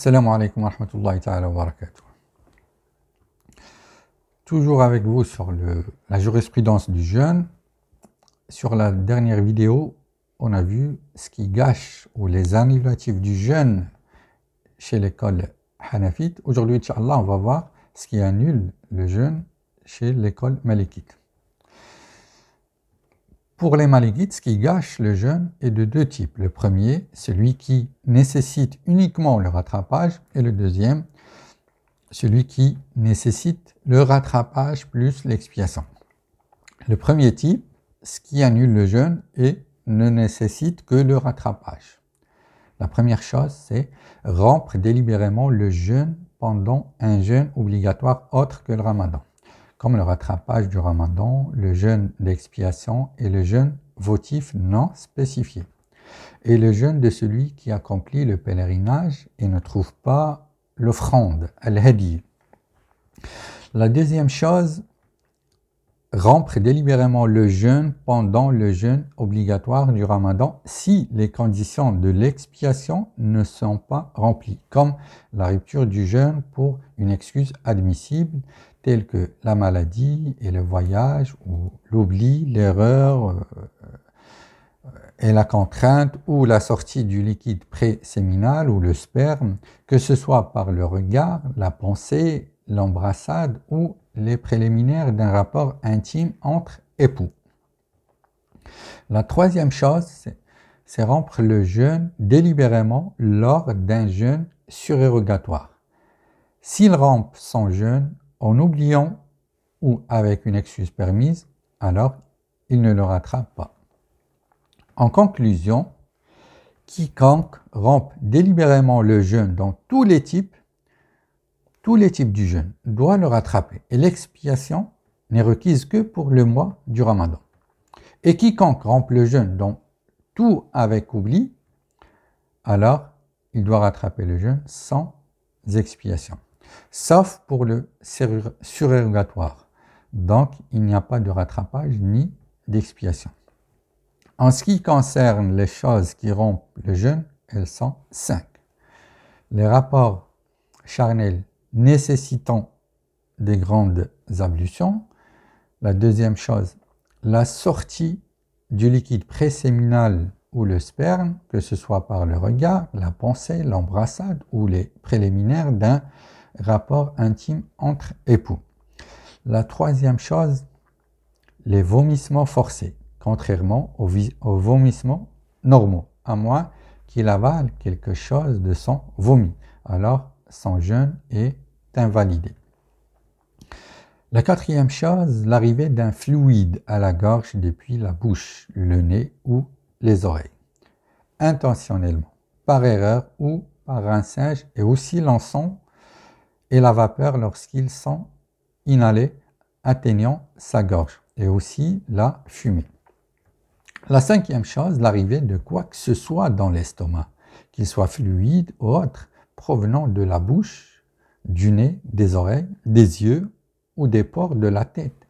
Assalamu alaikum wa rahmatullahi wa barakatuh. Toujours avec vous sur la jurisprudence du jeûne. Sur la dernière vidéo, on a vu ce qui gâche ou les annulatifs du jeûne chez l'école hanafite. Aujourd'hui, Inch'Allah, on va voir ce qui annule le jeûne chez l'école malikite. Pour les malédites, ce qui gâche le jeûne est de deux types. Le premier, celui qui nécessite uniquement le rattrapage, et le deuxième, celui qui nécessite le rattrapage plus l'expiation. Le premier type, ce qui annule le jeûne et ne nécessite que le rattrapage. La première chose, c'est rompre délibérément le jeûne pendant un jeûne obligatoire autre que le ramadan comme le rattrapage du ramadan, le jeûne d'expiation et le jeûne votif non spécifié. Et le jeûne de celui qui accomplit le pèlerinage et ne trouve pas l'offrande, al-hadi. La deuxième chose, rompre délibérément le jeûne pendant le jeûne obligatoire du ramadan si les conditions de l'expiation ne sont pas remplies, comme la rupture du jeûne pour une excuse admissible telle que la maladie et le voyage ou l'oubli, l'erreur euh, euh, et la contrainte ou la sortie du liquide pré-séminal ou le sperme, que ce soit par le regard, la pensée, l'embrassade ou les préliminaires d'un rapport intime entre époux. La troisième chose, c'est rompre le jeûne délibérément lors d'un jeûne surérogatoire. S'il rompe son jeûne en oubliant ou avec une excuse permise, alors il ne le rattrape pas. En conclusion, quiconque rompe délibérément le jeûne dans tous les types tous les types du jeûne doivent le rattraper et l'expiation n'est requise que pour le mois du ramadan. Et quiconque rompt le jeûne, donc tout avec oubli, alors il doit rattraper le jeûne sans expiation, sauf pour le surérogatoire. Donc il n'y a pas de rattrapage ni d'expiation. En ce qui concerne les choses qui rompent le jeûne, elles sont cinq. Les rapports charnels nécessitant des grandes ablutions. La deuxième chose, la sortie du liquide préséminal ou le sperme, que ce soit par le regard, la pensée, l'embrassade ou les préliminaires d'un rapport intime entre époux. La troisième chose, les vomissements forcés, contrairement aux, aux vomissements normaux, à moins qu'il avale quelque chose de son vomi. Alors, son jeûne est invalidé. La quatrième chose, l'arrivée d'un fluide à la gorge depuis la bouche, le nez ou les oreilles, intentionnellement, par erreur ou par un singe et aussi l'encens et la vapeur lorsqu'ils sont inhalés, atteignant sa gorge et aussi la fumée. La cinquième chose, l'arrivée de quoi que ce soit dans l'estomac, qu'il soit fluide ou autre, provenant de la bouche, du nez, des oreilles, des yeux ou des pores de la tête,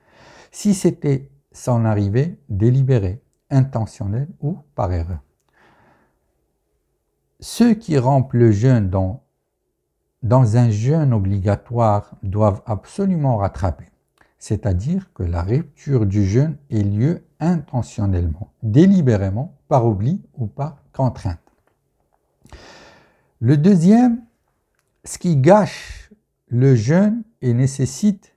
si c'était sans arrivée délibérée, intentionnelle ou par erreur. Ceux qui rompent le jeûne dans, dans un jeûne obligatoire doivent absolument rattraper, c'est-à-dire que la rupture du jeûne ait lieu intentionnellement, délibérément, par oubli ou par contrainte. Le deuxième, ce qui gâche le jeûne et nécessite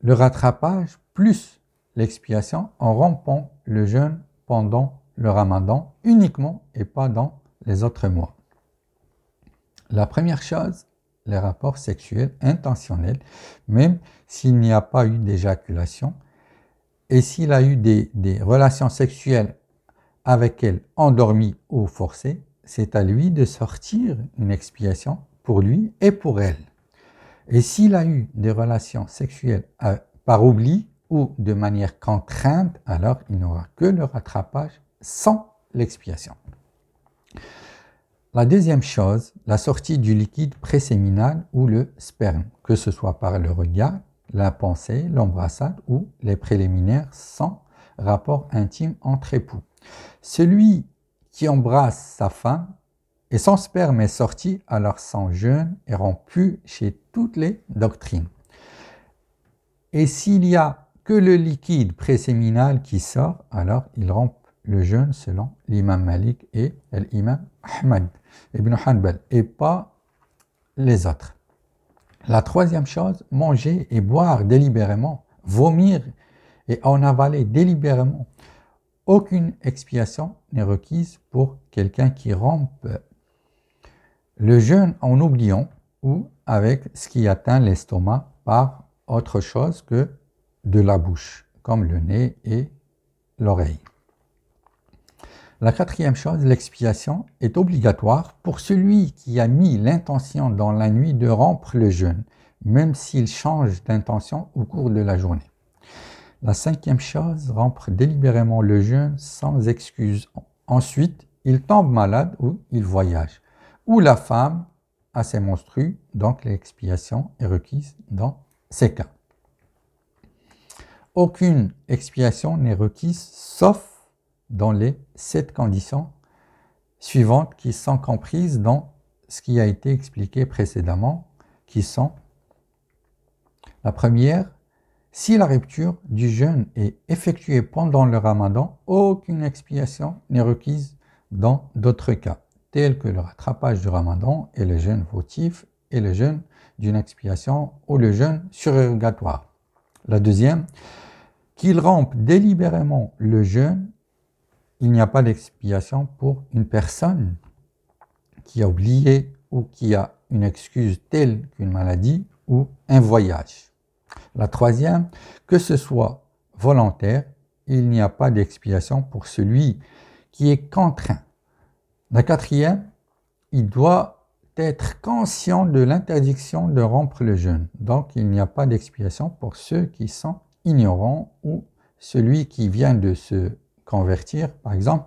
le rattrapage plus l'expiation en rompant le jeûne pendant le ramadan uniquement et pas dans les autres mois. La première chose, les rapports sexuels intentionnels, même s'il n'y a pas eu d'éjaculation, et s'il a eu des, des relations sexuelles avec elle endormie ou forcée, c'est à lui de sortir une expiation pour lui et pour elle. Et s'il a eu des relations sexuelles euh, par oubli ou de manière contrainte, alors il n'aura que le rattrapage sans l'expiation. La deuxième chose, la sortie du liquide préséminal ou le sperme, que ce soit par le regard, la pensée, l'embrassade ou les préliminaires sans rapport intime entre époux. Celui qui embrasse sa femme, et son sperme est sorti, alors son jeûne est rompu chez toutes les doctrines. Et s'il y a que le liquide pré-séminal qui sort, alors il rompt le jeûne selon l'imam Malik et l'imam Ahmad ibn Hanbal, et pas les autres. La troisième chose, manger et boire délibérément, vomir et en avaler délibérément aucune expiation n'est requise pour quelqu'un qui rompe le jeûne en oubliant ou avec ce qui atteint l'estomac par autre chose que de la bouche, comme le nez et l'oreille. La quatrième chose, l'expiation, est obligatoire pour celui qui a mis l'intention dans la nuit de rompre le jeûne, même s'il change d'intention au cours de la journée. La cinquième chose, rompre délibérément le jeûne sans excuse. Ensuite, il tombe malade ou il voyage. Ou la femme a ses monstrues, donc l'expiation est requise dans ces cas. Aucune expiation n'est requise sauf dans les sept conditions suivantes qui sont comprises dans ce qui a été expliqué précédemment, qui sont la première, si la rupture du jeûne est effectuée pendant le ramadan, aucune expiation n'est requise dans d'autres cas, tels que le rattrapage du ramadan et le jeûne votif et le jeûne d'une expiation ou le jeûne surrogatoire. La deuxième, qu'il rompe délibérément le jeûne, il n'y a pas d'expiation pour une personne qui a oublié ou qui a une excuse telle qu'une maladie ou un voyage. La troisième, que ce soit volontaire, il n'y a pas d'expiation pour celui qui est contraint. La quatrième, il doit être conscient de l'interdiction de rompre le jeûne. Donc, il n'y a pas d'expiation pour ceux qui sont ignorants ou celui qui vient de se convertir, par exemple,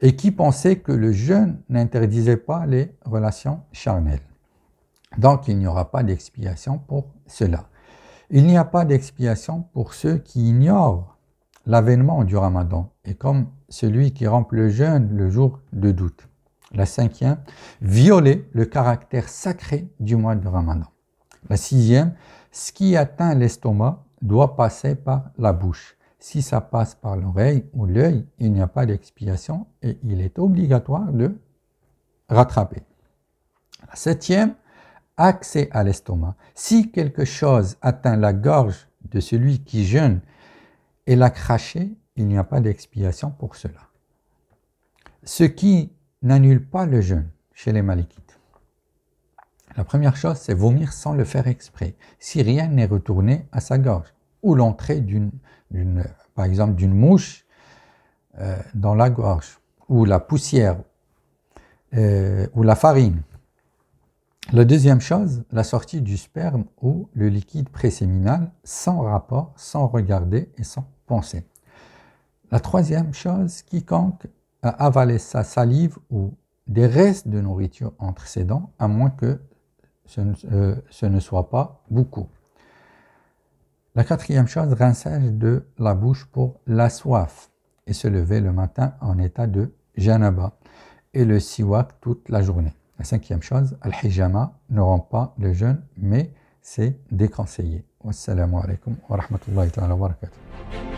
et qui pensait que le jeûne n'interdisait pas les relations charnelles. Donc, il n'y aura pas d'expiation pour cela. Il n'y a pas d'expiation pour ceux qui ignorent l'avènement du ramadan et comme celui qui rompt le jeûne le jour de doute. La cinquième, violer le caractère sacré du mois de ramadan. La sixième, ce qui atteint l'estomac doit passer par la bouche. Si ça passe par l'oreille ou l'œil, il n'y a pas d'expiation et il est obligatoire de rattraper. La septième, accès à l'estomac. Si quelque chose atteint la gorge de celui qui jeûne et l'a craché, il n'y a pas d'expiation pour cela. Ce qui n'annule pas le jeûne chez les malikites. La première chose, c'est vomir sans le faire exprès, si rien n'est retourné à sa gorge, ou l'entrée d'une, par exemple, d'une mouche euh, dans la gorge, ou la poussière, euh, ou la farine, la deuxième chose, la sortie du sperme ou le liquide préséminal sans rapport, sans regarder et sans penser. La troisième chose, quiconque a sa salive ou des restes de nourriture entre ses dents, à moins que euh, ce ne, soit pas beaucoup. La quatrième chose, rinçage de la bouche pour la soif et se lever le matin en état de janaba et le siwak toute la journée. La cinquième chose, Al-Hijama ne rend pas le jeûne, mais c'est déconseillé. Wassalamu alaikum wa rahmatullahi wa barakatuh.